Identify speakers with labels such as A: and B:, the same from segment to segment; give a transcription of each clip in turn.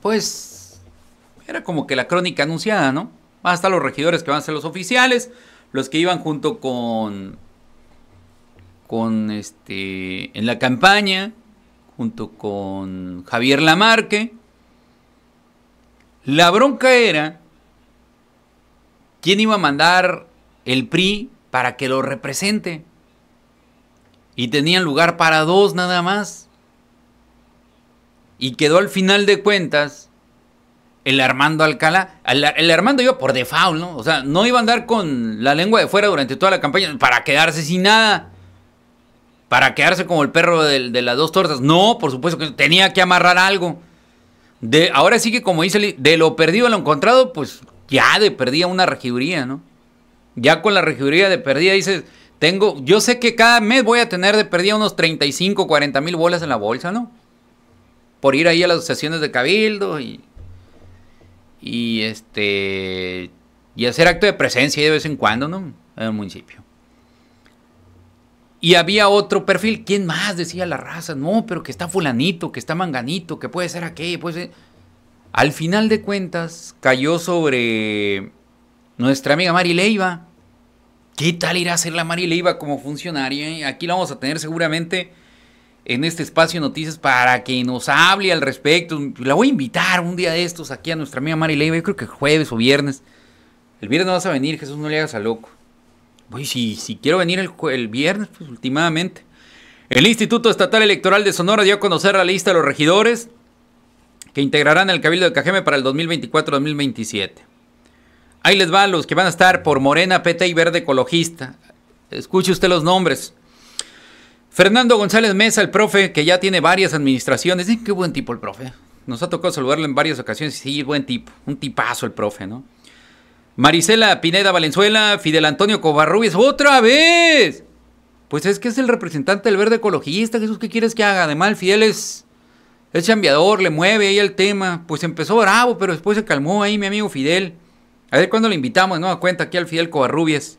A: pues era como que la crónica anunciada, ¿no? hasta los regidores que van a ser los oficiales, los que iban junto con con este en la campaña junto con Javier Lamarque. La bronca era quién iba a mandar el PRI para que lo represente. Y tenían lugar para dos nada más y quedó al final de cuentas el Armando Alcalá. El, Armando iba por default, ¿no? O sea, no iba a andar con la lengua de fuera durante toda la campaña para quedarse sin nada. Para quedarse como el perro de, las dos tortas. No, por supuesto que tenía que amarrar algo. De, ahora sí que, como dice, de lo perdido a lo encontrado, pues ya de perdida una regiduría, ¿no? Ya con la regiduría de perdida dices, tengo, yo sé que cada mes voy a tener de perdida unos 35, 40 mil bolas en la bolsa, ¿no? por ir ahí a las sesiones de cabildo y, y este y hacer acto de presencia de vez en cuando, ¿no? En el municipio. Y había otro perfil, ¿quién más? Decía la raza, no, pero que está fulanito, que está manganito, que puede ser aquello, pues Al final de cuentas, cayó sobre nuestra amiga Mari Leiva. ¿Qué tal irá a ser la Mari Leiva como funcionaria? Aquí la vamos a tener seguramente en este espacio noticias para que nos hable al respecto. La voy a invitar un día de estos aquí a nuestra amiga Mari Leiva, yo creo que jueves o viernes. El viernes no vas a venir, Jesús, no le hagas a loco. Voy, si, si quiero venir el, viernes, pues últimamente. El Instituto Estatal Electoral de Sonora dio a conocer la lista de los regidores que integrarán el Cabildo de Cajeme para el 2024-2027. Ahí les van los que van a estar por Morena, PT y Verde Ecologista. Escuche usted los nombres. Fernando González Mesa, el profe, que ya tiene varias administraciones. Qué buen tipo el profe. Nos ha tocado saludarlo en varias ocasiones. Sí, buen tipo. Un tipazo el profe, ¿no? Marisela Pineda Valenzuela, Fidel Antonio Covarrubias, otra vez. Pues es que es el representante del verde ecologista, Jesús, ¿qué quieres que haga? Además, mal, Fidel es, es chambeador, le mueve ahí el tema. Pues empezó bravo, pero después se calmó ahí mi amigo Fidel. A ver cuándo le invitamos, ¿no? A cuenta aquí al Fidel Covarrubias.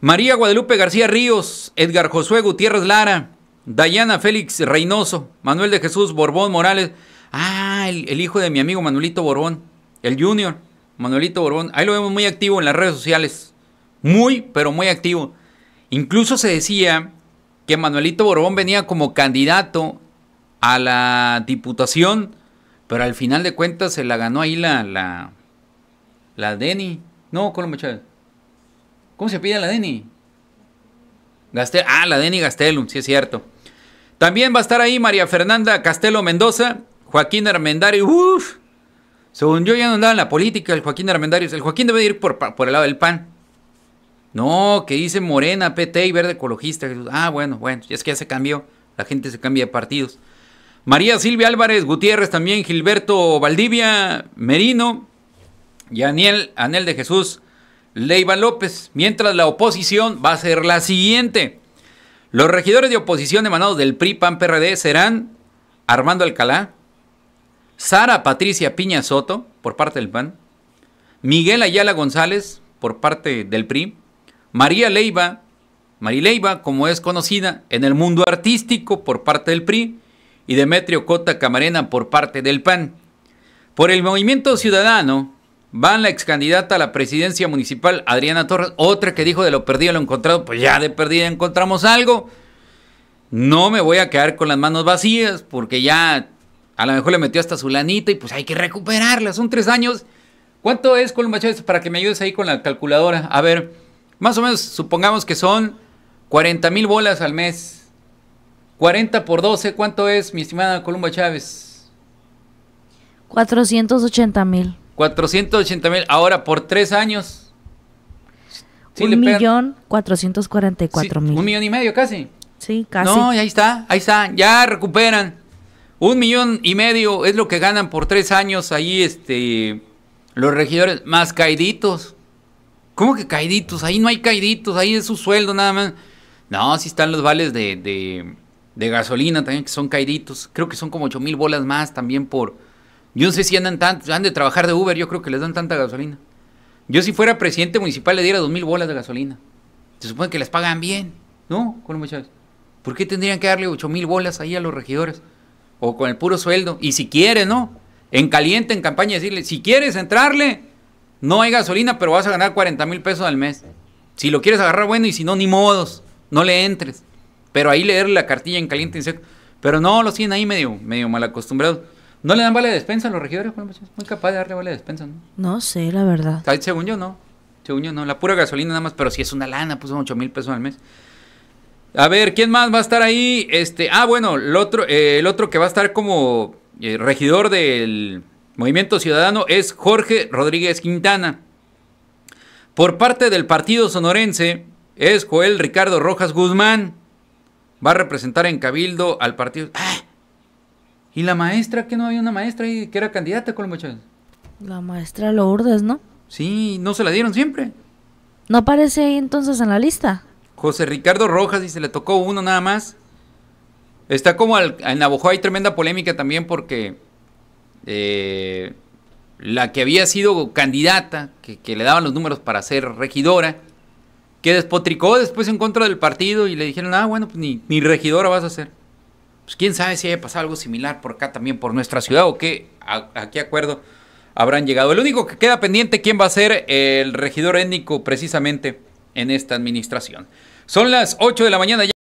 A: María Guadalupe García Ríos, Edgar Josué Gutiérrez Lara, Dayana Félix Reynoso, Manuel de Jesús Borbón Morales. Ah, el, hijo de mi amigo Manuelito Borbón, el Junior, Manuelito Borbón. Ahí lo vemos muy activo en las redes sociales. Muy, pero muy activo. Incluso se decía que Manuelito Borbón venía como candidato a la diputación, pero al final de cuentas se la ganó ahí la, la, la Denny. No, Colombo Chávez. ¿Cómo se pide la Deni? Gastel ah, la Deni Gastelum, sí es cierto. También va a estar ahí María Fernanda Castelo Mendoza, Joaquín Armendario. Uf, según yo ya no andaba en la política el Joaquín Armendario. El Joaquín debe ir por, el lado del PAN. No, que dice Morena, PT y Verde Ecologista. Ah, bueno, bueno, es que ya se cambió. La gente se cambia de partidos. María Silvia Álvarez Gutiérrez también, Gilberto Valdivia Merino, y Aniel, Anel de Jesús Leiva López, mientras la oposición va a ser la siguiente. Los regidores de oposición emanados del PRI, PAN, PRD serán Armando Alcalá, Sara Patricia Piña Soto, por parte del PAN, Miguel Ayala González, por parte del PRI, María Leiva, María Leiva, como es conocida en el mundo artístico, por parte del PRI, y Demetrio Cota Camarena, por parte del PAN. Por el Movimiento Ciudadano, Van la ex candidata a la presidencia municipal, Adriana Torres, otra que dijo de lo perdido lo encontrado, pues ya de perdida encontramos algo. No me voy a quedar con las manos vacías porque ya a lo mejor le metió hasta su lanita y pues hay que recuperarla. Son tres años. ¿Cuánto es, Chávez? para que me ayudes ahí con la calculadora? A ver, más o menos supongamos que son 40 mil bolas al mes. 40 por 12, ¿cuánto es, mi estimada Columba Chávez? 480 mil. 480 mil, ahora por tres años. un millón cuatrocientos cuarenta y mil. Un millón y medio casi. Sí, casi. No, ahí está, ahí está, ya recuperan. Un millón y medio es lo que ganan por tres años ahí este, los regidores, más caiditos. ¿Cómo que caiditos? Ahí no hay caiditos, ahí es su sueldo nada más. No, sí están los vales de, de, de gasolina también, que son caiditos. Creo que son como ocho mil bolas más también por, yo no sé si andan tanto, han de trabajar de Uber, yo creo que les dan tanta gasolina. Yo si fuera presidente municipal le diera dos mil bolas de gasolina. Se supone que las pagan bien, ¿no? Con muchas ¿Por qué tendrían que darle ocho mil bolas ahí a los regidores? O con el puro sueldo. Y si quiere, ¿no? En caliente, en campaña, decirle, si quieres entrarle, no hay gasolina, pero vas a ganar 40 mil pesos al mes. Si lo quieres agarrar, bueno, y si no, ni modos, no le entres. Pero ahí leer la cartilla en caliente, en Pero no, lo tienen ahí medio, medio mal acostumbrados. ¿No le dan vale de despensa a los regidores? Pues, muy capaz de darle vale de despensa, ¿no? No sé, la verdad. según yo, no. Según yo, no. La pura gasolina nada más, pero si es una lana, pues son 8 mil pesos al mes. A ver, ¿quién más va a estar ahí? Este, ah, bueno, el otro, eh, el otro que va a estar como eh, regidor del Movimiento Ciudadano es Jorge Rodríguez Quintana. Por parte del partido sonorense es Joel Ricardo Rojas Guzmán. Va a representar en Cabildo al partido. ¡Ah! ¿Y la maestra? que no había una maestra ahí que era candidata con los muchachos? La maestra Lourdes, ¿no? Sí, ¿no se la dieron siempre? ¿No aparece ahí entonces en la lista? José Ricardo Rojas y se le tocó uno nada más. Está como en Navajo hay tremenda polémica también porque eh, la que había sido candidata, que, le daban los números para ser regidora, que despotricó después en contra del partido y le dijeron, ah, bueno, pues ni regidora vas a ser. Pues quién sabe si haya pasado algo similar por acá también, por nuestra ciudad o qué, a, qué acuerdo habrán llegado. El único que queda pendiente, quién va a ser el regidor étnico precisamente en esta administración. Son las 8 de la mañana ya.